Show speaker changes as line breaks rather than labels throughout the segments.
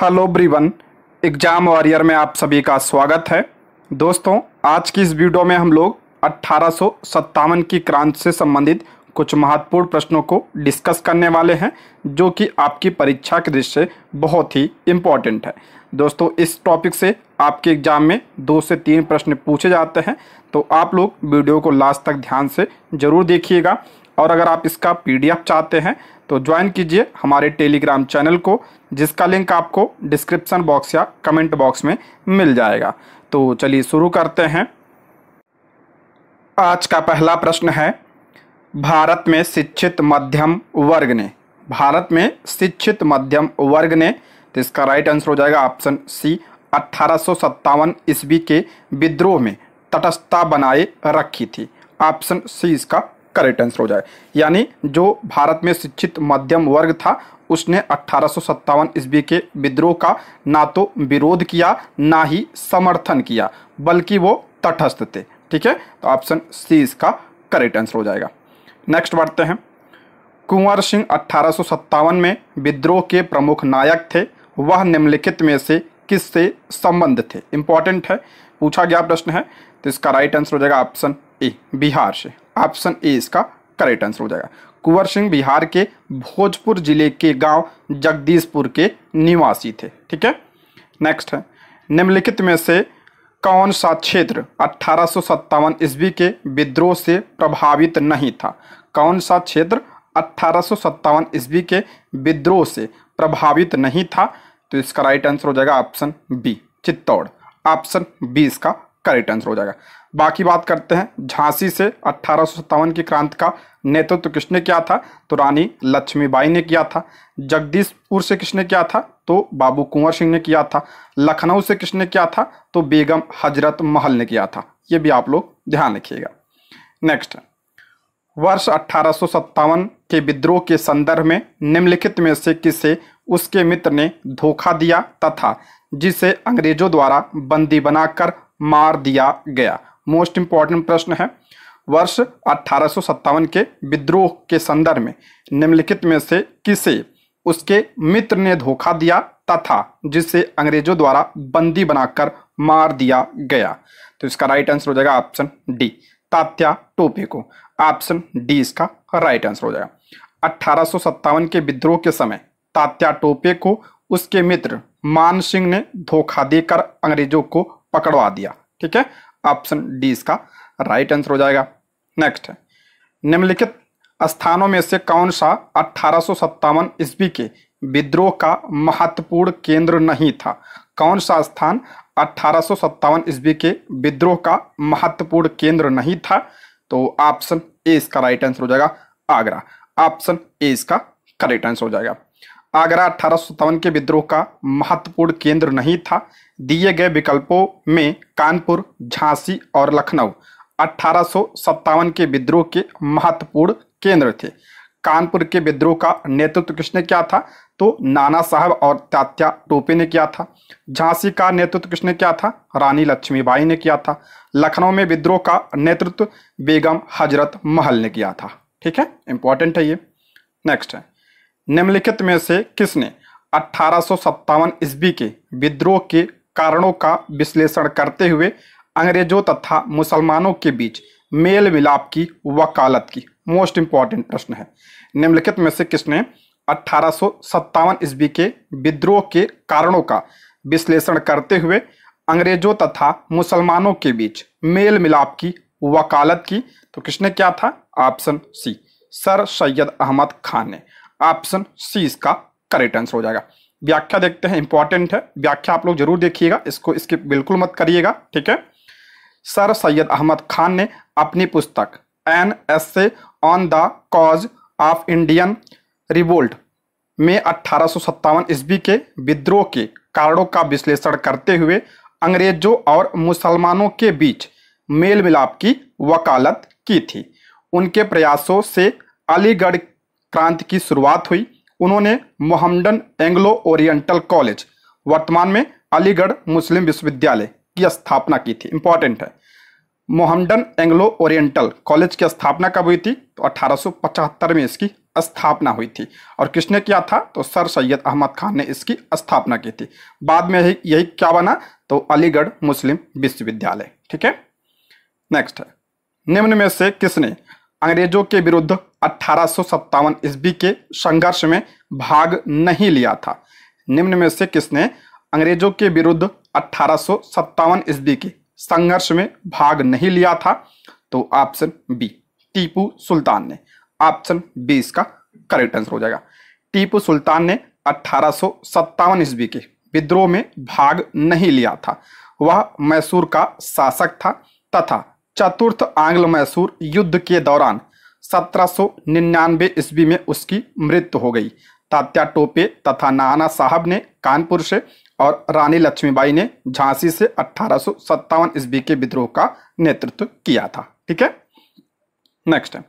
hello ब्रीवन exam warrior में आप सभी का स्वागत है दोस्तों आज की इस वीडियो में हम लोग अट्ठारह की क्रांति से संबंधित कुछ महत्वपूर्ण प्रश्नों को डिस्कस करने वाले हैं जो कि आपकी परीक्षा के दृष्टि से बहुत ही इम्पॉर्टेंट है दोस्तों इस टॉपिक से आपके एग्ज़ाम में दो से तीन प्रश्न पूछे जाते हैं तो आप लोग वीडियो को लास्ट तक ध्यान से ज़रूर देखिएगा और अगर आप इसका पी चाहते हैं तो ज्वाइन कीजिए हमारे टेलीग्राम चैनल को जिसका लिंक आपको डिस्क्रिप्शन बॉक्स या कमेंट बॉक्स में मिल जाएगा तो चलिए शुरू करते हैं आज का पहला प्रश्न है भारत में शिक्षित मध्यम वर्ग ने भारत में शिक्षित मध्यम वर्ग ने तो इसका राइट आंसर हो जाएगा ऑप्शन सी अट्ठारह ईस्वी के विद्रोह में तटस्थता बनाए रखी थी ऑप्शन सी इसका इसका राइट आंसर हो जाए यानी जो भारत में शिक्षित मध्यम वर्ग था उसने अट्ठारह ईस्वी के विद्रोह का ना तो विरोध किया ना ही समर्थन किया बल्कि वो तटस्थ थे ठीक है तो ऑप्शन सी इसका करेक्ट आंसर हो जाएगा नेक्स्ट बढ़ते हैं कुंवर सिंह अट्ठारह में विद्रोह के प्रमुख नायक थे वह निम्नलिखित में से किससे संबंध थे इंपॉर्टेंट है पूछा गया प्रश्न है तो इसका राइट आंसर हो जाएगा ऑप्शन ए बिहार से ऑप्शन ए इसका करेक्ट आंसर हो जाएगा कुंवर सिंह बिहार के भोजपुर जिले के गांव जगदीशपुर के निवासी थे ठीक है नेक्स्ट है निम्नलिखित में से कौन सा क्षेत्र अट्ठारह ईस्वी के विद्रोह से प्रभावित नहीं था कौन सा क्षेत्र अट्ठारह ईस्वी के विद्रोह से प्रभावित नहीं था तो इसका राइट आंसर हो जाएगा option B Chittor option B इसका करेक्ट आंसर हो जाएगा बाकी बात करते हैं झांसी से अट्ठारह की क्रांति का नेतृत्व तो किसने किया था तो रानी लक्ष्मीबाई ने किया था जगदीशपुर से किसने किया था तो बाबू कुंवर सिंह ने किया था लखनऊ से किसने किया था तो बेगम हजरत महल ने किया था ये भी आप लोग ध्यान रखिएगा नेक्स्ट वर्ष अट्ठारह के विद्रोह के संदर्भ में निम्नलिखित में से किसे उसके मित्र ने धोखा दिया तथा जिसे अंग्रेजों द्वारा बंदी बनाकर मार दिया गया मोस्ट इंपॉर्टेंट प्रश्न है वर्ष अठारह के विद्रोह के संदर्भ में निम्नलिखित में से किसे उसके मित्र ने धोखा दिया तथा जिसे अंग्रेजों द्वारा बंदी बनाकर मार दिया गया तो इसका राइट आंसर हो जाएगा ऑप्शन डी तात्या टोपे को ऑप्शन डी इसका राइट आंसर हो जाएगा अठारह के विद्रोह के समय तात्या टोपे को उसके मित्र मान सिंह ने धोखा देकर अंग्रेजों को पकड़वा दिया ठीक है ऑप्शन डी इसका राइट आंसर हो जाएगा नेक्स्ट है निम्नलिखित स्थानों में से कौन सा अठारह ईस्वी के विद्रोह का महत्वपूर्ण केंद्र नहीं था कौन सा स्थान अठारह ईस्वी के विद्रोह का महत्वपूर्ण केंद्र नहीं था तो ऑप्शन ए इसका राइट आंसर हो जाएगा आगरा ऑप्शन ए इसका करेक्ट आंसर हो जाएगा आगरा अठारह के विद्रोह का महत्वपूर्ण केंद्र नहीं था दिए गए विकल्पों में कानपुर झांसी और लखनऊ अठारह के विद्रोह के महत्वपूर्ण केंद्र थे कानपुर के विद्रोह का नेतृत्व किसने किया था तो नाना साहब और तात्या टोपे ने किया था झांसी का नेतृत्व किसने किया था रानी लक्ष्मीबाई ने किया था लखनऊ में विद्रोह का नेतृत्व बेगम हजरत महल ने किया था ठीक है इंपॉर्टेंट है ये नेक्स्ट है निम्नलिखित में से किसने अठारह ईस्वी के विद्रोह के कारणों का विश्लेषण करते हुए अंग्रेजों तथा मुसलमानों के बीच मेल मिलाप की वकालत की मोस्ट इम्पॉर्टेंट प्रश्न है निम्नलिखित में से किसने अठारह ईस्वी के विद्रोह के कारणों का विश्लेषण करते हुए अंग्रेजों तथा मुसलमानों के बीच मेल मिलाप की वकालत की तो किसने क्या था option C sir Syed Ahmad Khan ने ऑप्शन सी इसका करेक्ट आंसर हो जाएगा व्याख्या देखते हैं इंपॉर्टेंट है व्याख्या आप लोग जरूर देखिएगा इसको इसके बिल्कुल मत करिएगा ठीक है सर सैयद अहमद खान ने अपनी पुस्तक an essay on the cause of Indian revolt में अट्ठारह ईस्वी के विद्रोह के कारणों का विश्लेषण करते हुए अंग्रेजों और मुसलमानों के बीच मेल मिलाप की वकालत की थी उनके प्रयासों से अलीगढ़ क्रांति की शुरुआत हुई उन्होंने मोहम्मडन एंग्लो ओरिएंटल कॉलेज वर्तमान में अलीगढ़ मुस्लिम विश्वविद्यालय की स्थापना की थी इंपॉर्टेंट है मोहम्मडन एंग्लो ओरिएंटल कॉलेज की स्थापना कब हुई थी तो अठारह में इसकी स्थापना हुई थी और किसने किया था तो सर सैयद अहमद खान ने इसकी स्थापना की थी बाद में यही यही क्या बना तो अलीगढ़ मुस्लिम विश्वविद्यालय ठीक है नेक्स्ट है निम्न में से किसने अंग्रेजों के विरुद्ध अठारह ईस्वी के संघर्ष में भाग नहीं लिया था निम्न में से किसने अंग्रेजों के विरुद्ध अठारह ईस्वी के संघर्ष में भाग नहीं लिया था तो ऑप्शन बी टीपू सुल्तान ने ऑप्शन बी इसका करेक्ट आंसर हो जाएगा टीपू सुल्तान ने अठारह ईस्वी के विद्रोह में भाग नहीं लिया था वह मैसूर का शासक था तथा चतुर्थ आंग्ल मैसूर युद्ध के दौरान 1799 ईस्वी में उसकी मृत्यु हो गई तात्या टोपे तथा नाना साहब ने कानपुर से और रानी लक्ष्मीबाई ने झांसी से अठारह ईस्वी के विद्रोह का नेतृत्व किया था ठीक है नेक्स्ट है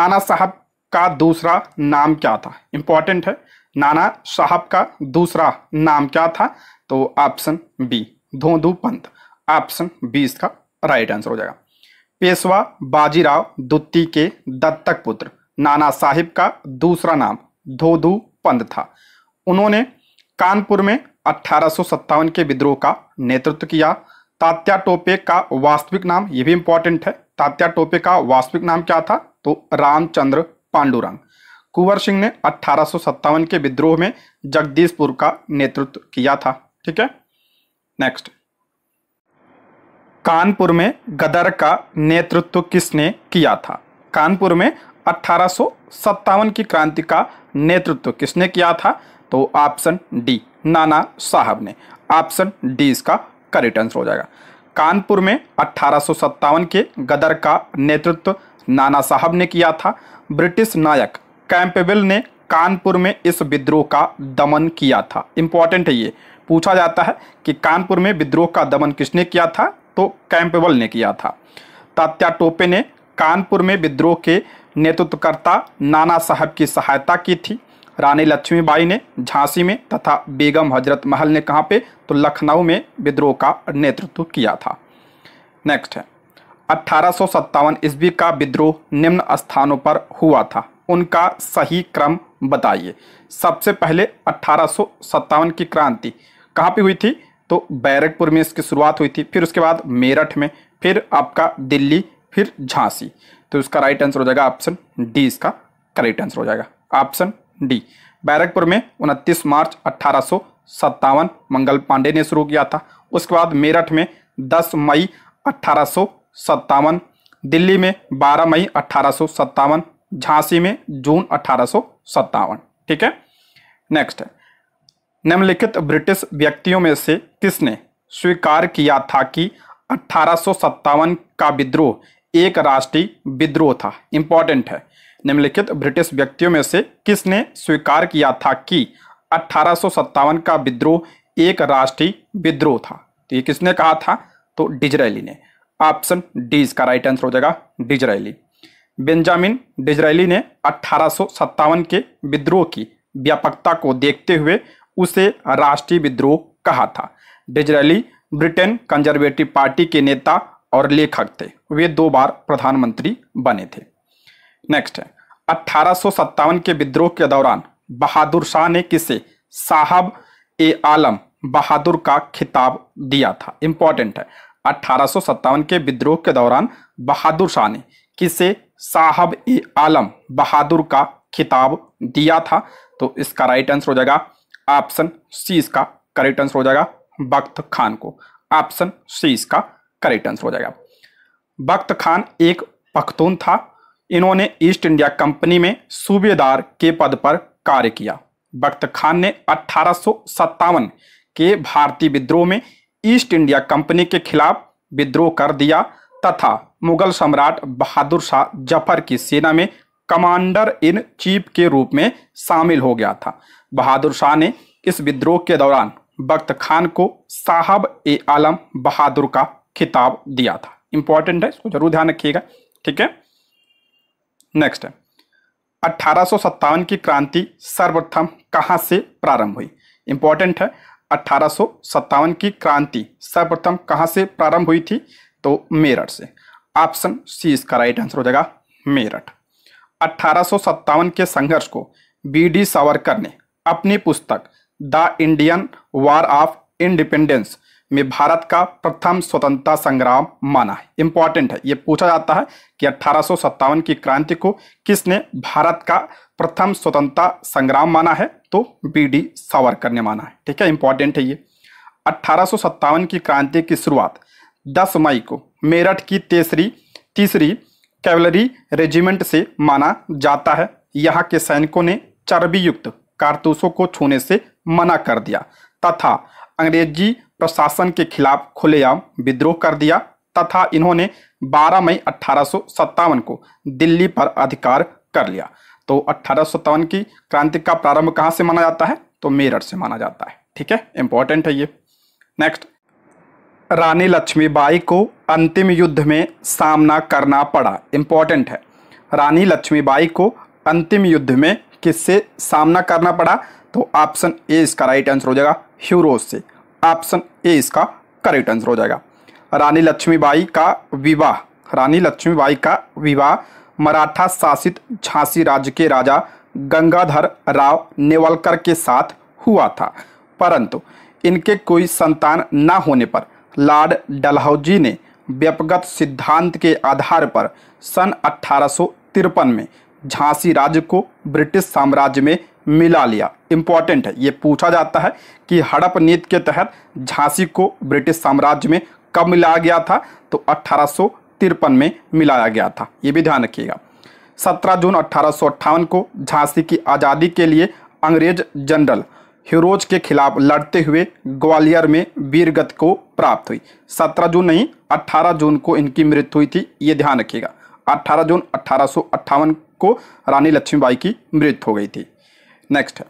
नाना साहब का दूसरा नाम क्या था इंपॉर्टेंट है नाना साहब का दूसरा नाम क्या था तो option B Dhondu Pant option B इसका राइट आंसर हो जाएगा पेशवा बाजीराव दुत्ती के दत्तक पुत्र नाना साहिब का दूसरा नाम धोधू पंत था उन्होंने कानपुर में अठारह के विद्रोह का नेतृत्व किया तात्या टोपे का वास्तविक नाम यह भी इंपॉर्टेंट है तात्या टोपे का वास्तविक नाम क्या था तो रामचंद्र पांडुरंग कुंवर सिंह ने अठारह के विद्रोह में जगदीशपुर का नेतृत्व किया था ठीक है नेक्स्ट कानपुर में गदर का नेतृत्व किसने किया था कानपुर में अठारह की क्रांति का नेतृत्व किसने किया था तो ऑप्शन डी नाना साहब ने ऑप्शन डी इसका करेक्ट आंसर हो जाएगा कानपुर में अठारह के गदर का नेतृत्व नाना साहब ने किया था ब्रिटिश नायक कैंपेबल ने कानपुर में इस विद्रोह का दमन किया था इंपॉर्टेंट है ये पूछा जाता है कि कानपुर में विद्रोह का दमन किसने किया था तो कैंपबेल ने किया था तात्या टोपे ने कानपुर में विद्रोह के नेतृत्वकर्ता नाना साहब की सहायता की थी रानी लक्ष्मीबाई ने झांसी में तथा बेगम हजरत महल ने कहाँ पे तो लखनऊ में विद्रोह का नेतृत्व किया था नेक्स्ट है अट्ठारह ईस्वी का विद्रोह निम्न स्थानों पर हुआ था उनका सही क्रम बताइए सबसे पहले अट्ठारह की क्रांति कहाँ पे हुई थी तो बैरकपुर में इसकी शुरुआत हुई थी फिर उसके बाद मेरठ में फिर आपका दिल्ली फिर झांसी तो इसका राइट आंसर हो जाएगा ऑप्शन डी इसका करेक्ट आंसर हो जाएगा ऑप्शन डी बैरकपुर में उनतीस मार्च अट्ठारह मंगल पांडे ने शुरू किया था उसके बाद मेरठ में 10 मई अट्ठारह दिल्ली में 12 मई अट्ठारह झांसी में जून अट्ठारह ठीक है नेक्स्ट है निम्नलिखित ब्रिटिश व्यक्तियों में से किसने स्वीकार किया था कि अठारह का विद्रोह एक राष्ट्रीय विद्रोह था इंपॉर्टेंट है निम्नलिखित ब्रिटिश व्यक्तियों में से किसने स्वीकार किया था कि अठारह का विद्रोह एक राष्ट्रीय विद्रोह था तो ये किसने कहा था तो डिजरेली ने ऑप्शन डी इसका राइट आंसर हो जाएगा डिजरेली बेंजामिन डिजरेली ने अठारह के विद्रोह की व्यापकता को देखते हुए उसे राष्ट्रीय विद्रोह कहा था डिजरली ब्रिटेन कंजर्वेटिव पार्टी के नेता और लेखक थे वे दो बार प्रधानमंत्री बने थे नेक्स्ट है अट्ठारह के विद्रोह के दौरान बहादुर शाह ने किसे साहब ए आलम बहादुर का खिताब दिया था इंपॉर्टेंट है अट्ठारह के विद्रोह के दौरान बहादुर शाह ने किसे साहब ए आलम बहादुर का खिताब दिया था तो इसका राइट आंसर हो जाएगा ऑप्शन सी इसका करेक्ट आंसर हो जाएगा बख्त खान को ऑप्शन सी इसका करेक्ट आंसर हो जाएगा बख्त खान एक पख्तून था इन्होंने ईस्ट इंडिया कंपनी में सूबेदार के पद पर कार्य किया बख्त खान ने अठारह के भारतीय विद्रोह में ईस्ट इंडिया कंपनी के खिलाफ विद्रोह कर दिया तथा मुगल सम्राट बहादुर शाह जफर की सेना में कमांडर इन चीफ के रूप में शामिल हो गया था बहादुर शाह ने इस विद्रोह के दौरान बख्त खान को साहब ए आलम बहादुर का खिताब दिया था इंपॉर्टेंट है इसको जरूर ध्यान रखिएगा ठीक है नेक्स्ट है अठारह की क्रांति सर्वप्रथम कहाँ से प्रारंभ हुई इंपॉर्टेंट है अठारह की क्रांति सर्वप्रथम कहाँ से प्रारंभ हुई थी तो मेरठ से ऑप्शन सी इसका राइट आंसर हो जाएगा मेरठ अठारह के संघर्ष को बी डी सावरकर ने अपनी पुस्तक the Indian war of independence में भारत का प्रथम स्वतंत्रता संग्राम माना है इंपॉर्टेंट है ये पूछा जाता है कि अट्ठारह की क्रांति को किसने भारत का प्रथम स्वतंत्रता संग्राम माना है तो बी डी सावरकर ने माना है ठीक है इंपॉर्टेंट है ये अट्ठारह की क्रांति की शुरुआत 10 मई को मेरठ की तीसरी तीसरी कैवलरी रेजिमेंट से माना जाता है यहाँ के सैनिकों ने युक्त कारतूसों को छूने से मना कर दिया तथा अंग्रेजी प्रशासन के खिलाफ खुलेआम विद्रोह कर दिया तथा इन्होंने 12 मई अठारह को दिल्ली पर अधिकार कर लिया तो अठारह की क्रांति का प्रारंभ कहाँ से माना जाता है तो मेरठ से माना जाता है ठीक है इंपॉर्टेंट है ये नेक्स्ट रानी लक्ष्मीबाई को अंतिम युद्ध में सामना करना पड़ा इंपॉर्टेंट है रानी लक्ष्मीबाई को अंतिम युद्ध में किससे सामना करना पड़ा तो ऑप्शन ए इसका राइट आंसर हो जाएगा ह्यूरोज से ऑप्शन ए इसका करेक्ट आंसर हो जाएगा रानी लक्ष्मीबाई का विवाह रानी लक्ष्मीबाई का विवाह मराठा शासित झांसी राज्य के राजा गंगाधर राव नेवलकर के साथ हुआ था परंतु इनके कोई संतान न होने पर लॉर्ड डलहौजी ने व्यपगत सिद्धांत के आधार पर सन अठारह में झांसी राज्य को ब्रिटिश साम्राज्य में मिला लिया इम्पॉर्टेंट है ये पूछा जाता है कि हड़प नीति के तहत झांसी को ब्रिटिश साम्राज्य में कब मिलाया गया था तो अट्ठारह में मिलाया गया था ये भी ध्यान रखिएगा 17 जून अट्ठारह को झांसी की आज़ादी के लिए अंग्रेज जनरल हिरोज के खिलाफ लड़ते हुए ग्वालियर में वीरगत को प्राप्त हुई 17 जून नहीं 18 जून को इनकी मृत्यु हुई थी ये ध्यान रखिएगा 18 जून अट्ठारह को रानी लक्ष्मीबाई की मृत्यु हो गई थी नेक्स्ट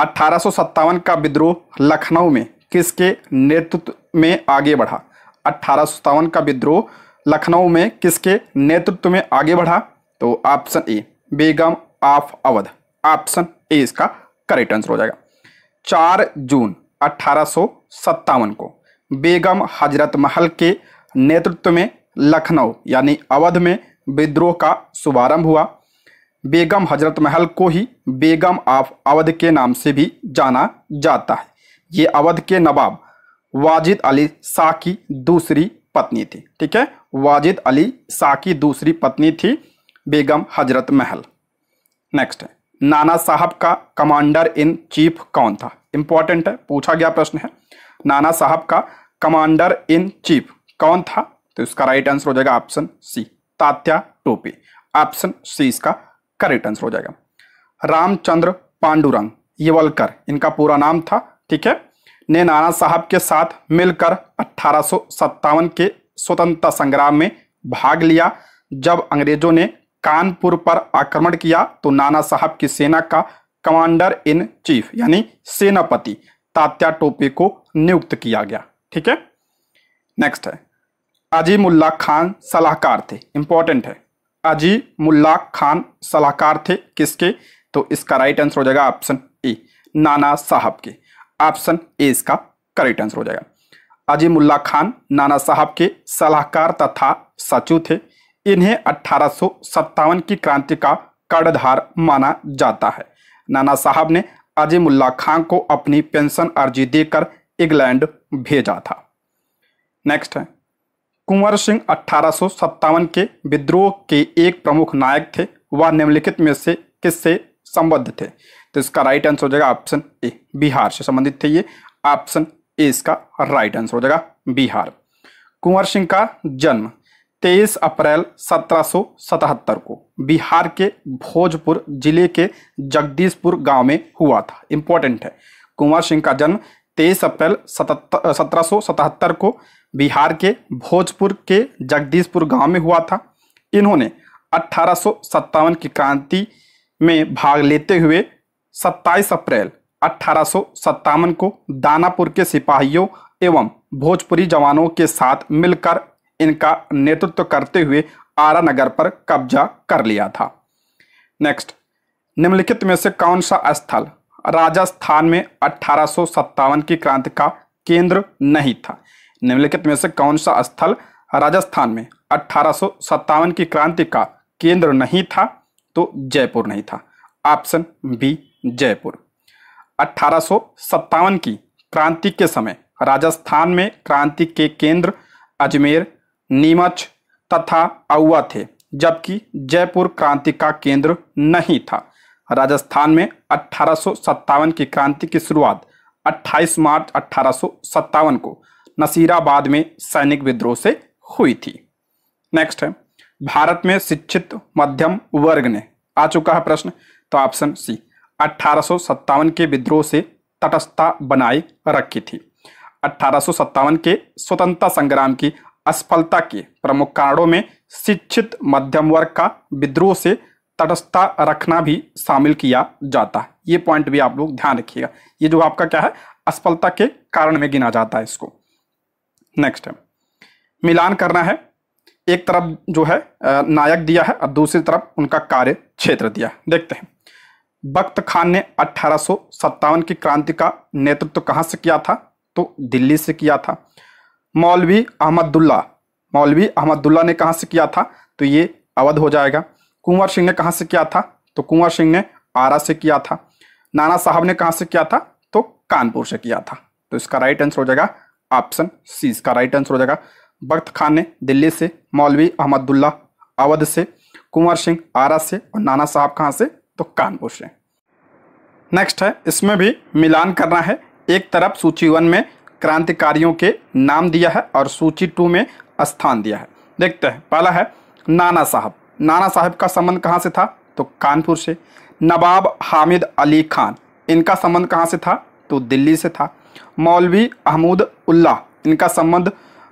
अट्ठारह का विद्रोह लखनऊ में किसके नेतृत्व में आगे बढ़ा अट्ठारह का विद्रोह लखनऊ में किसके नेतृत्व में आगे बढ़ा तो option A Begum of Awadh option A इसका करेक्ट आंसर हो जाएगा 4 जून अट्ठारह को बेगम हजरत महल के नेतृत्व में लखनऊ यानी अवध में विद्रोह का शुभारंभ हुआ बेगम हजरत महल को ही बेगम ऑफ अवध के नाम से भी जाना जाता है ये अवध के नवाब वाजिद अली शाह की दूसरी पत्नी थी ठीक है वाजिद अली शाह की दूसरी पत्नी थी बेगम हजरत महल नेक्स्ट है नाना साहब का कमांडर इन चीफ कौन था इंपॉर्टेंट है पूछा गया प्रश्न है नाना साहब का कमांडर इन चीफ कौन था तो इसका राइट आंसर हो जाएगा option C Tatya Tope option C इसका करेक्ट आंसर हो जाएगा रामचंद्र पांडुरंग येवलकर इनका पूरा नाम था ठीक है ने नाना साहब के साथ मिलकर अठारह के स्वतंत्रता संग्राम में भाग लिया जब अंग्रेजों ने कानपुर पर आक्रमण किया तो नाना साहब की सेना का कमांडर इन चीफ यानी सेनापति तात्या टोपे को नियुक्त किया गया ठीक है नेक्स्ट है काजी मुल्ला खान सलाहकार थे इंपॉर्टेंट है काजी मुल्ला खान सलाहकार थे किसके तो इसका राइट आंसर हो जाएगा ऑप्शन ए नाना साहब के ऑप्शन ए इसका करेक्ट आंसर हो जाएगा अजीमुल्ला खान नाना साहब के सलाहकार तथा सचिव थे इन्हें अठारह की क्रांति का कर्णधार माना जाता है नाना साहब ने अजीमुल्ला खान को अपनी पेंशन अर्जी देकर इंग्लैंड भेजा था नेक्स्ट है कुंवर सिंह अठारह के विद्रोह के एक प्रमुख नायक थे वह निम्नलिखित में से किससे संबद्ध थे तो इसका राइट आंसर हो जाएगा ऑप्शन ए बिहार से संबंधित थे ये ऑप्शन ए इसका राइट आंसर हो जाएगा बिहार कुंवर सिंह का जन्म 23 अप्रैल 1777 को बिहार के भोजपुर जिले के जगदीशपुर गांव में हुआ था इंपॉर्टेंट है कुंवर सिंह का जन्म तेईस अप्रैल सत्रह को बिहार के भोजपुर के जगदीशपुर गांव में हुआ था इन्होंने अठारह की क्रांति में भाग लेते हुए 27 अप्रैल अठारह को दानापुर के सिपाहियों एवं भोजपुरी जवानों के साथ मिलकर इनका नेतृत्व करते हुए आरा नगर पर कब्जा कर लिया था नेक्स्ट निम्नलिखित में से कौन सा स्थल राजस्थान में अठारह की क्रांति का केंद्र नहीं था निम्नलिखित में से कौन सा स्थल राजस्थान में अठारह की क्रांति का केंद्र नहीं था तो जयपुर नहीं था ऑप्शन बी जयपुर अठारह की क्रांति के समय राजस्थान में क्रांति के केंद्र अजमेर नीमच तथा अवा थे जबकि जयपुर क्रांति का केंद्र नहीं था राजस्थान में अठारह की क्रांति की शुरुआत 28 मार्च अठारह को नसीराबाद में सैनिक विद्रोह से हुई थी नेक्स्ट है भारत में शिक्षित मध्यम वर्ग ने आ चुका है प्रश्न तो ऑप्शन सी अठारह के विद्रोह से तटस्थता बनाए रखी थी अठारह के स्वतंत्रता संग्राम की असफलता के प्रमुख कारणों में शिक्षित मध्यम वर्ग का विद्रोह से तटस्थता रखना भी शामिल किया जाता है ये पॉइंट भी आप लोग ध्यान रखिएगा ये जो आपका क्या है असफलता के कारण में गिना जाता है इसको नेक्स्ट है मिलान करना है एक तरफ जो है नायक दिया है और दूसरी तरफ उनका कार्य क्षेत्र दिया है देखते हैं बख्त खान ने अठारह की क्रांति का नेतृत्व तो कहाँ से किया था तो दिल्ली से किया था मौलवी अहमदुल्ला मौलवी अहमदुल्ला ने कहाँ से किया था तो ये अवध हो जाएगा कुंवर सिंह ने कहा से किया था तो कुंवर सिंह ने आरा से किया था नाना साहब ने कहा से किया था तो कानपुर से किया था तो इसका राइट आंसर हो जाएगा ऑप्शन सी इसका राइट आंसर हो जाएगा बख्त खान ने दिल्ली से मौलवी अहमदुल्ला अवध से कुंवर सिंह आरा से और नाना साहब कहाँ से तो कानपुर से नेक्स्ट है इसमें भी मिलान करना है एक तरफ सूची वन में क्रांतिकारियों के नाम दिया है और सूची टू में स्थान दिया है देखते हैं पहला है नाना साहब नाना साहब का संबंध कहाँ से था तो कानपुर से नवाब हामिद अली खान इनका संबंध कहाँ से था तो दिल्ली से था मौलवी अहमूद उल्लाह इनका संबंध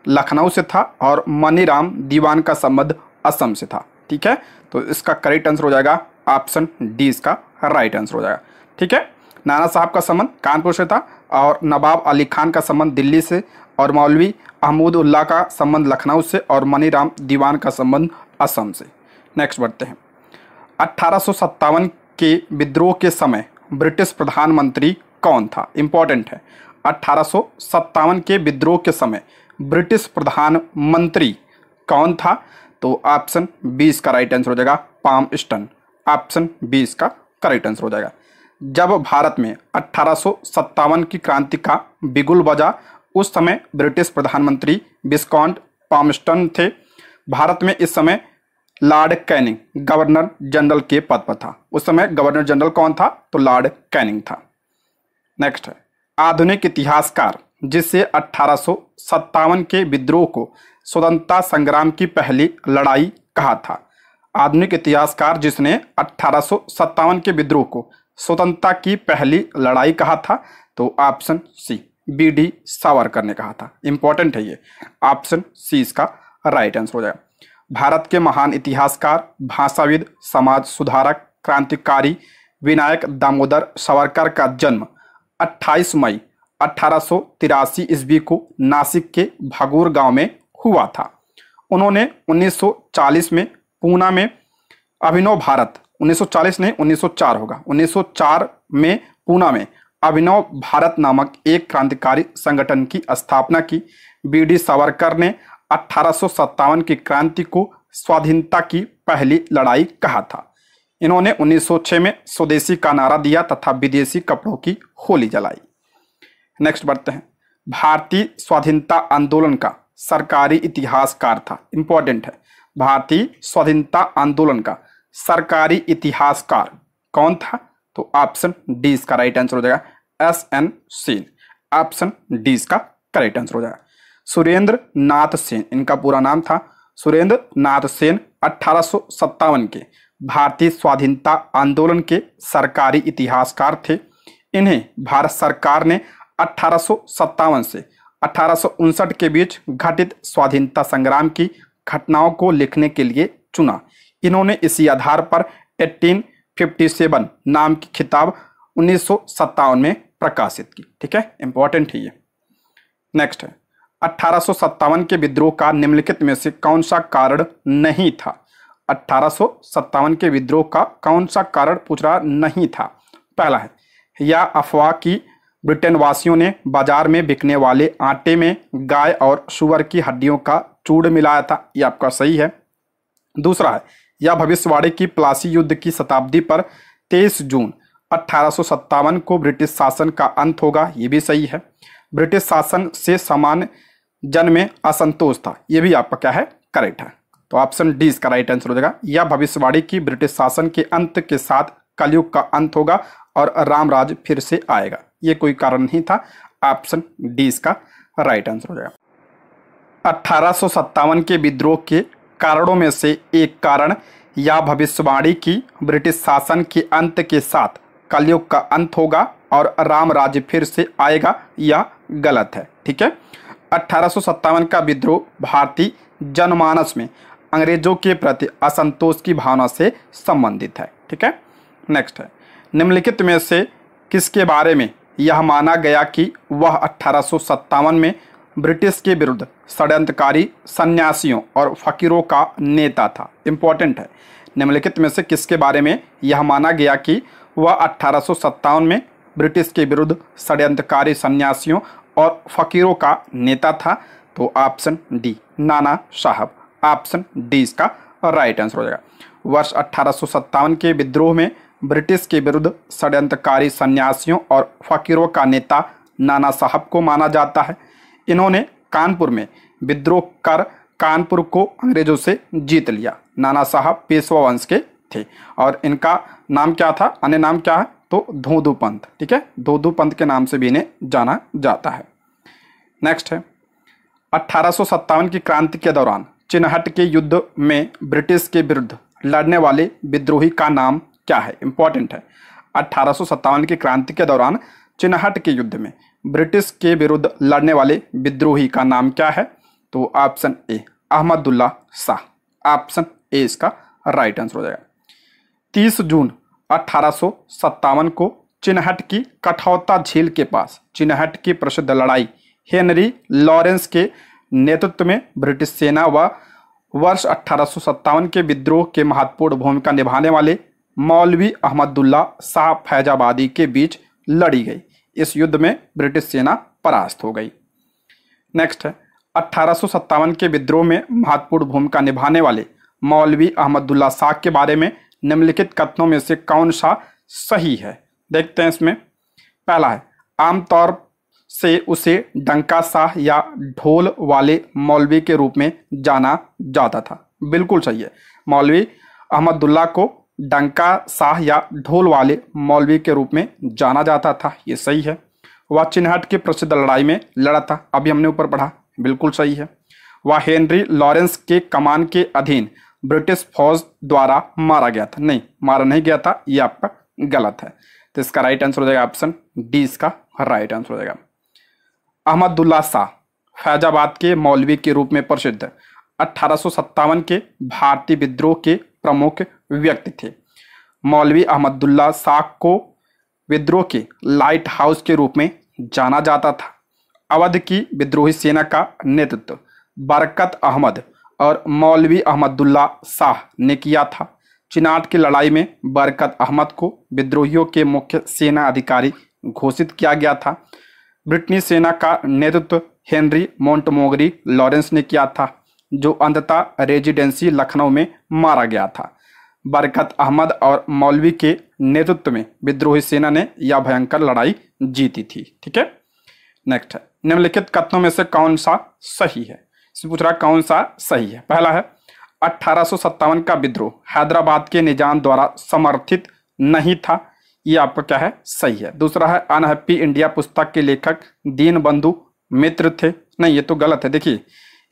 लखनऊ से था और मनीराम दीवान का संबंध असम से था ठीक है तो इसका करेक्ट आंसर हो जाएगा ऑप्शन डी इसका राइट आंसर हो जाएगा ठीक है नाना साहब का संबंध कानपुर से था और नवाब अली खान का संबंध दिल्ली से और मौलवी अहमूद उल्लाह का संबंध लखनऊ से और मनीराम दीवान का संबंध असम से नेक्स्ट बढ़ते हैं अट्ठारह के विद्रोह के समय ब्रिटिश प्रधानमंत्री कौन था इंपॉर्टेंट है अट्ठारह के विद्रोह के समय ब्रिटिश प्रधानमंत्री कौन था तो ऑप्शन बी इसका राइट आंसर हो जाएगा पाम स्टन ऑप्शन बी इसका करेक्ट आंसर हो जाएगा जब भारत में अट्ठारह की क्रांति का बिगुल बजा उस समय ब्रिटिश प्रधानमंत्री बिस्कॉन्ट पामस्टन थे भारत में इस समय लॉर्ड कैनिंग गवर्नर जनरल के पद पर था उस समय गवर्नर जनरल कौन था तो लॉर्ड कैनिंग था नेक्स्ट है आधुनिक इतिहासकार जिससे अठारह के विद्रोह को स्वतंत्रता संग्राम की पहली लड़ाई कहा था आधुनिक इतिहासकार जिसने अठारह के विद्रोह को स्वतंत्रता की पहली लड़ाई कहा था तो option C B D Savarkar ने कहा था इंपॉर्टेंट है ये ऑप्शन सी इसका राइट आंसर हो जाएगा भारत के महान इतिहासकार भाषाविद समाज सुधारक क्रांतिकारी विनायक दामोदर सावरकर का जन्म 28 मई अठारह ईस्वी को नासिक के भागुर गांव में हुआ था उन्होंने 1940 में पूना में अभिनव भारत 1940 ने 1904 होगा 1904 में पूना में अभिनव भारत नामक एक क्रांतिकारी संगठन की स्थापना की बी डी सावरकर ने अट्ठारह की क्रांति को स्वाधीनता की पहली लड़ाई कहा था इन्होंने 1906 में स्वदेशी का नारा दिया तथा विदेशी कपड़ों की होली जलाई नेक्स्ट बढ़ते हैं भारतीय स्वाधीनता आंदोलन का सरकारी इतिहासकार था इंपॉर्टेंट है भारतीय स्वाधीनता आंदोलन का सरकारी इतिहासकार कौन था तो ऑप्शन डी इसका राइट आंसर हो जाएगा S N Sen option D इसका करेक्ट आंसर हो जाएगा सुरेंद्र नाथ सेन इनका पूरा नाम था सुरेंद्र नाथ सेन अठारह के भारतीय स्वाधीनता आंदोलन के सरकारी इतिहासकार थे इन्हें भारत सरकार ने अठारह से अठारह के बीच घटित स्वाधीनता संग्राम की घटनाओं को लिखने के लिए चुना इन्होंने इसी आधार पर 1857 नाम की खिताब उन्नीस में प्रकाशित की ठीक है इंपॉर्टेंट है ये नेक्स्ट है अठारह के विद्रोह का निम्नलिखित में से कौन सा कारण नहीं था अठारह के विद्रोह का कौन सा कारण पूछ रहा नहीं था पहला है यह अफवाह की ब्रिटेन वासियों ने बाजार में बिकने वाले आटे में गाय और सुअर की हड्डियों का चूड़ मिलाया था यह आपका सही है दूसरा है यह भविष्यवाणी की प्लासी युद्ध की शताब्दी पर 23 जून अठारह को ब्रिटिश शासन का अंत होगा ये भी सही है ब्रिटिश शासन से सामान्य जन में असंतोष था ये भी आपका क्या है करेक्ट है तो ऑप्शन डी इसका राइट आंसर हो जाएगा यह भविष्यवाणी की ब्रिटिश शासन के अंत के साथ कलयुग का अंत होगा और रामराज फिर से आएगा ये कोई कारण नहीं था ऑप्शन डी इसका राइट आंसर हो जाएगा अट्ठारह के विद्रोह के कारणों में से एक कारण या भविष्यवाणी की ब्रिटिश शासन के अंत के साथ कलयुग का अंत होगा और राम राज्य फिर से आएगा यह गलत है ठीक है अठारह का विद्रोह भारतीय जनमानस में अंग्रेजों के प्रति असंतोष की भावना से संबंधित है ठीक है नेक्स्ट है निम्नलिखित में से किसके बारे में यह माना गया कि वह अठारह में ब्रिटिश के विरुद्ध षड्यंत्रकारी सन्यासियों और फकीरों का नेता था इम्पोर्टेंट है निम्नलिखित में से किसके बारे में यह माना गया कि वह अठारह में ब्रिटिश के विरुद्ध षड्यंत्रकारी सन्यासियों और फकीरों का नेता था तो option D Nana Sahab option D इसका राइट आंसर हो जाएगा वर्ष अट्ठारह के विद्रोह में ब्रिटिश के विरुद्ध षड्यंत्रकारी सन्यासियों और फकीरों का नेता नाना साहब को माना जाता है इन्होंने कानपुर में विद्रोह कर कानपुर को अंग्रेजों से जीत लिया नाना साहब पेशवा वंश के थे और इनका नाम क्या था अन्य नाम क्या है तो धोधो पंथ ठीक है धोदू पंथ के नाम से भी इन्हें जाना जाता है नेक्स्ट है अट्ठारह की क्रांति के दौरान चिन्हट के युद्ध में ब्रिटिश के विरुद्ध लड़ने वाले विद्रोही का नाम क्या है इंपॉर्टेंट है अट्ठारह की क्रांति के दौरान चिन्हट के युद्ध में ब्रिटिश के विरुद्ध लड़ने वाले विद्रोही का नाम क्या है तो option A Ahmadullah Shah option A इसका राइट आंसर हो जाएगा 30 जून अठारह को चिन्हट की कठौता झील के पास चिन्हट की प्रसिद्ध लड़ाई हेनरी लॉरेंस के नेतृत्व में ब्रिटिश सेना व वर्ष अठारह के विद्रोह के महत्वपूर्ण भूमिका निभाने वाले मौलवी अहमदुल्ला शाह फैजाबादी के बीच लड़ी गई इस युद्ध में ब्रिटिश सेना परास्त हो गई नेक्स्ट है अठारह के विद्रोह में महत्वपूर्ण भूमिका निभाने वाले मौलवी अहमदुल्ला शाह के बारे में निम्नलिखित कथनों में से कौन सा सही है देखते हैं इसमें पहला है आमतौर से उसे डंका शाह या ढोल वाले मौलवी के रूप में जाना जाता था बिल्कुल सही है मौलवी अहमदुल्ला को डंका शाह या ढोल वाले मौलवी के रूप में जाना जाता था ये सही है वह चिन्हट की प्रसिद्ध लड़ाई में लड़ा था अभी हमने ऊपर पढ़ा बिल्कुल सही है वह हेनरी लॉरेंस के कमान के अधीन ब्रिटिश फौज द्वारा मारा गया था नहीं मारा नहीं गया था ये आपका गलत है तो इसका राइट आंसर हो जाएगा ऑप्शन डी इसका राइट आंसर हो जाएगा अहमदुल्ला शाह फैजाबाद के मौलवी के रूप में प्रसिद्ध है अठारह के भारतीय विद्रोह के प्रमुख व्यक्ति थे मौलवी अहमदुल्ला शाह को विद्रोह के लाइट हाउस के रूप में जाना जाता था अवध की विद्रोही सेना का नेतृत्व बरकत अहमद और मौलवी अहमदुल्ला शाह ने किया था चिनाट की लड़ाई में बरकत अहमद को विद्रोहियों के मुख्य सेना अधिकारी घोषित किया गया था ब्रिटनी सेना का नेतृत्व हेनरी मोंटमोगरी लॉरेंस ने किया था जो अंततः रेजिडेंसी लखनऊ में मारा गया था बरकत अहमद और मौलवी के नेतृत्व में विद्रोही सेना ने यह भयंकर लड़ाई जीती थी ठीक है नेक्स्ट है निम्नलिखित कथनों में से कौन सा सही है इसमें पूछ रहा है कौन सा सही है पहला है अट्ठारह का विद्रोह हैदराबाद के निजाम द्वारा समर्थित नहीं था ये आपका क्या है सही है दूसरा है अनहैप्पी इंडिया पुस्तक के लेखक दीन बंधु मित्र थे नहीं ये तो गलत है देखिए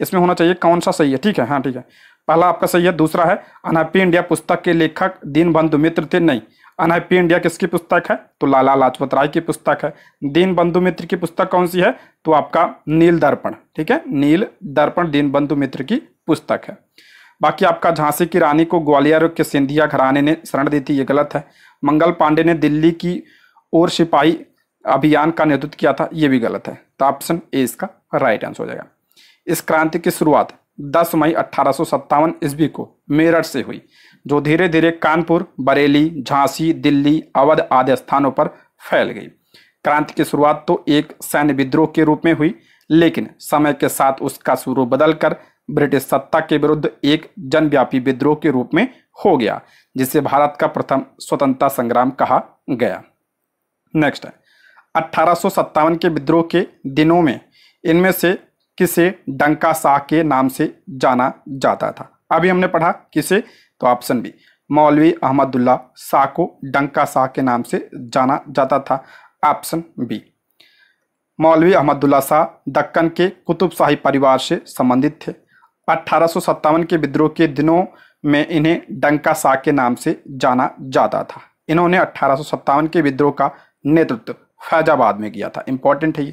इसमें होना चाहिए कौन सा सही है ठीक है हाँ ठीक है पहला आपका सही है दूसरा है अनहैप्पी इंडिया पुस्तक के लेखक दीन बंधु मित्र थे नहीं अनहैप्पी इंडिया किसकी पुस्तक है तो लाला लाजपत राय की पुस्तक है दीन बंधु मित्र की पुस्तक कौन सी है तो आपका नील दर्पण ठीक है नील दर्पण दीन बंधु मित्र की पुस्तक है बाकी आपका झांसी की रानी को ग्वालियर के सिंधिया घराने ने शरण दी थी ये गलत है मंगल पांडे ने दिल्ली की ओर सिपाही अभियान का नेतृत्व किया था ये भी गलत है तो ऑप्शन ए इसका राइट आंसर हो जाएगा इस क्रांति की शुरुआत 10 मई अठारह ईस्वी को मेरठ से हुई जो धीरे धीरे कानपुर बरेली झांसी दिल्ली अवध आदि स्थानों पर फैल गई क्रांति की शुरुआत तो एक सैन्य विद्रोह के रूप में हुई लेकिन समय के साथ उसका स्वरूप बदलकर ब्रिटिश सत्ता के विरुद्ध एक जनव्यापी विद्रोह के रूप में हो गया जिसे भारत का प्रथम स्वतंत्रता संग्राम कहा गया नेक्स्ट है अट्ठारह के विद्रोह के दिनों में इनमें से किसे डंका शाह के नाम से जाना जाता था अभी हमने पढ़ा किसे तो ऑप्शन बी मौलवी अहमदुल्ला शाह को डंका शाह के नाम से जाना जाता था ऑप्शन बी मौलवी अहमदुल्ला शाह दक्कन के कुतुब शाही परिवार से संबंधित थे अठारह के विद्रोह के दिनों में इन्हें डंका शाह के नाम से जाना जाता था इन्होंने अठारह के विद्रोह का नेतृत्व फैजाबाद में किया था इंपॉर्टेंट है ये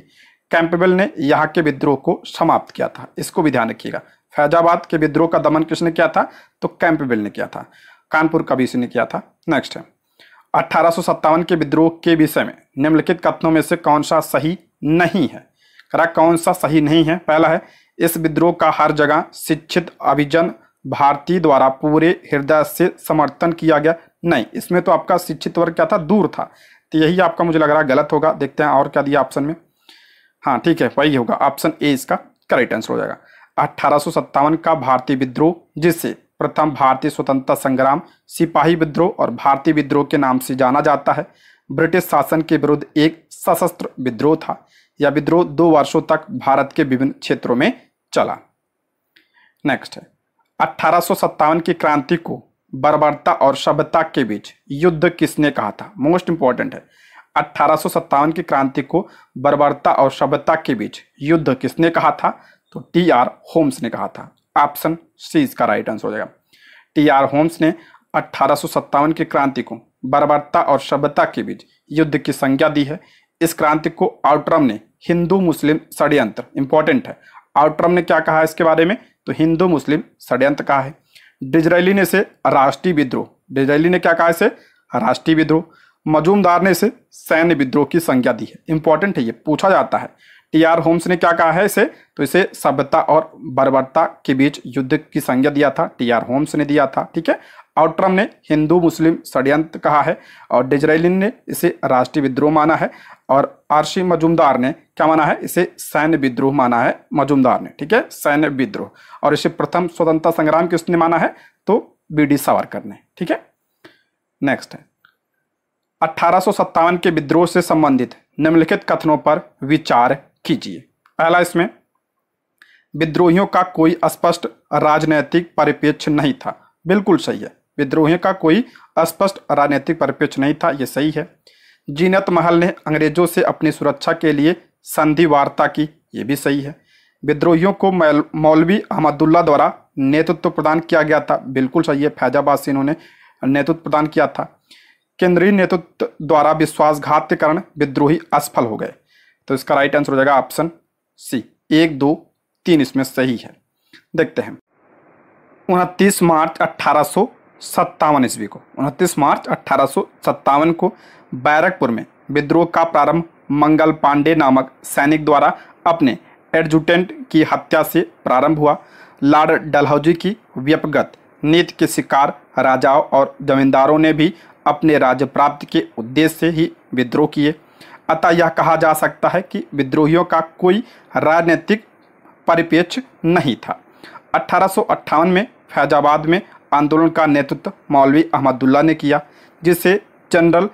कैंपबेल ने यहाँ के विद्रोह को समाप्त किया था इसको भी ध्यान रखिएगा फैजाबाद के विद्रोह का दमन किसने किया था तो कैंपबेल ने किया था कानपुर का भी इसने ने किया था नेक्स्ट है अठारह के विद्रोह के विषय में निम्नलिखित कथनों में से कौन सा सही नहीं है करा कौन सा सही नहीं है पहला है इस विद्रोह का हर जगह शिक्षित अभिजन भारतीय द्वारा पूरे हृदय से समर्थन किया गया नहीं इसमें तो आपका शिक्षित वर्ग क्या था दूर था तो यही आपका मुझे लग रहा है गलत होगा देखते हैं और क्या दिया ऑप्शन में हाँ ठीक है वही होगा ऑप्शन ए इसका करेक्ट आंसर हो जाएगा अठारह का भारतीय विद्रोह जिसे प्रथम भारतीय स्वतंत्रता संग्राम सिपाही विद्रोह और भारतीय विद्रोह के नाम से जाना जाता है ब्रिटिश शासन के विरुद्ध एक सशस्त्र विद्रोह था यह विद्रोह दो वर्षों तक भारत के विभिन्न क्षेत्रों में चला नेक्स्ट है अट्ठारह की क्रांति को बर्बरता और सभ्यता के बीच युद्ध किसने कहा था मोस्ट इंपॉर्टेंट है अठारह की क्रांति को बर्बरता और सभ्यता के बीच युद्ध किसने कहा था तो टी आर होम्स ने कहा था ऑप्शन सी इसका राइट आंसर हो जाएगा टी आर होम्स ने अठारह की क्रांति को बर्बरता और सभ्यता के बीच युद्ध की संज्ञा दी है इस क्रांति को आउट्रम ने हिंदू मुस्लिम षड्यंत्र इंपॉर्टेंट है आउट्रम ने क्या कहा इसके बारे में तो हिंदू मुस्लिम षड्यंत्र कहा है डिजरेली ने इसे राष्ट्रीय विद्रोह डिजरेली ने क्या कहा इसे राष्ट्रीय विद्रोह मजूमदार ने इसे सैन्य विद्रोह की संज्ञा दी है इंपॉर्टेंट है ये पूछा जाता है टी आर होम्स ने क्या कहा है इसे तो इसे सभ्यता और बर्बरता के बीच युद्ध की संज्ञा दिया था टी आर होम्स ने दिया था ठीक है आउट्रम ने हिंदू मुस्लिम षड्यंत्र कहा है और डिजराइलिन ने इसे राष्ट्रीय विद्रोह माना है और आरसी मजुमदार ने क्या माना है इसे सैन्य विद्रोह माना है मजुमदार ने ठीक है सैन्य विद्रोह और इसे प्रथम स्वतंत्रता संग्राम किसने माना है तो बी डी सावरकर ने ठीक है नेक्स्ट है अठारह के विद्रोह से संबंधित निम्नलिखित कथनों पर विचार कीजिए पहला इसमें विद्रोहियों का कोई स्पष्ट राजनैतिक परिपेक्ष नहीं था बिल्कुल सही है विद्रोहियों का कोई स्पष्ट राजनीतिक परिपेक्ष नहीं था यह सही है जीनत महल ने अंग्रेजों से अपनी सुरक्षा के लिए संधि वार्ता की ये भी सही है विद्रोहियों को मौलवी अहमदुल्ला द्वारा नेतृत्व प्रदान किया गया था बिल्कुल सही है फैजाबाद से इन्होंने नेतृत्व प्रदान किया था केंद्रीय नेतृत्व द्वारा विश्वासघात के कारण विद्रोही असफल हो गए तो इसका राइट आंसर हो जाएगा ऑप्शन सी एक दो तीन इसमें सही है देखते हैं उनतीस मार्च अट्ठारह सत्तावन ईस्वी को उनतीस मार्च अट्ठारह को बैरकपुर में विद्रोह का प्रारंभ मंगल पांडे नामक सैनिक द्वारा अपने एडजुटेंट की हत्या से प्रारंभ हुआ लॉर्ड डलहौजी की व्यपगत नीति के शिकार राजाओं और जमींदारों ने भी अपने राज्य प्राप्त के उद्देश्य से ही विद्रोह किए अतः यह कहा जा सकता है कि विद्रोहियों का कोई राजनीतिक परिपेक्ष नहीं था अठारह में फैजाबाद में आंदोलन का नेतृत्व मौलवी अहमदुल्ला ने किया जिसे जनरल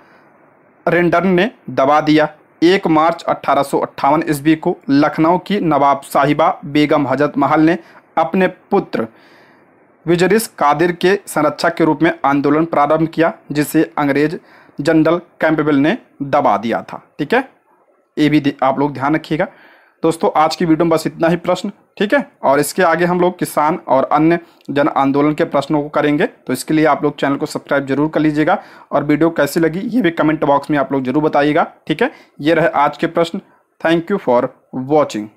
रेंडर ने दबा दिया एक मार्च अठारह ईस्वी को लखनऊ की नवाब साहिबा बेगम हजरत महल ने अपने पुत्र विजरिस कादिर के संरक्षक के रूप में आंदोलन प्रारंभ किया जिसे अंग्रेज जनरल कैंपेबल ने दबा दिया था ठीक है ये भी आप लोग ध्यान रखिएगा दोस्तों आज की वीडियो में बस इतना ही प्रश्न ठीक है और इसके आगे हम लोग किसान और अन्य जन आंदोलन के प्रश्नों को करेंगे तो इसके लिए आप लोग चैनल को सब्सक्राइब जरूर कर लीजिएगा और वीडियो कैसी लगी ये भी कमेंट बॉक्स में आप लोग जरूर बताइएगा ठीक है ये रहे आज के प्रश्न थैंक यू फॉर वॉचिंग